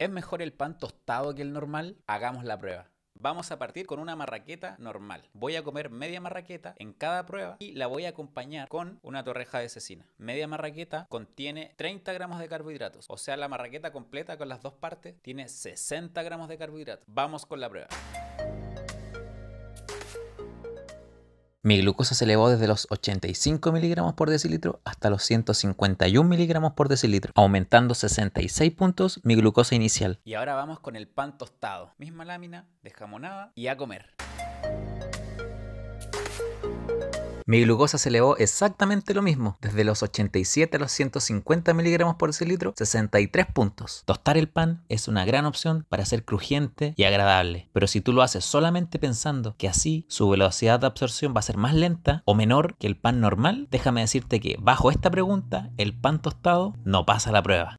¿Es mejor el pan tostado que el normal? Hagamos la prueba. Vamos a partir con una marraqueta normal. Voy a comer media marraqueta en cada prueba y la voy a acompañar con una torreja de cecina. Media marraqueta contiene 30 gramos de carbohidratos, o sea, la marraqueta completa con las dos partes tiene 60 gramos de carbohidratos. Vamos con la prueba. Mi glucosa se elevó desde los 85 miligramos por decilitro hasta los 151 miligramos por decilitro, aumentando 66 puntos mi glucosa inicial. Y ahora vamos con el pan tostado. Misma lámina, nada y a comer. Mi glucosa se elevó exactamente lo mismo, desde los 87 a los 150 miligramos por decilitro, 63 puntos. Tostar el pan es una gran opción para ser crujiente y agradable, pero si tú lo haces solamente pensando que así su velocidad de absorción va a ser más lenta o menor que el pan normal, déjame decirte que bajo esta pregunta el pan tostado no pasa la prueba.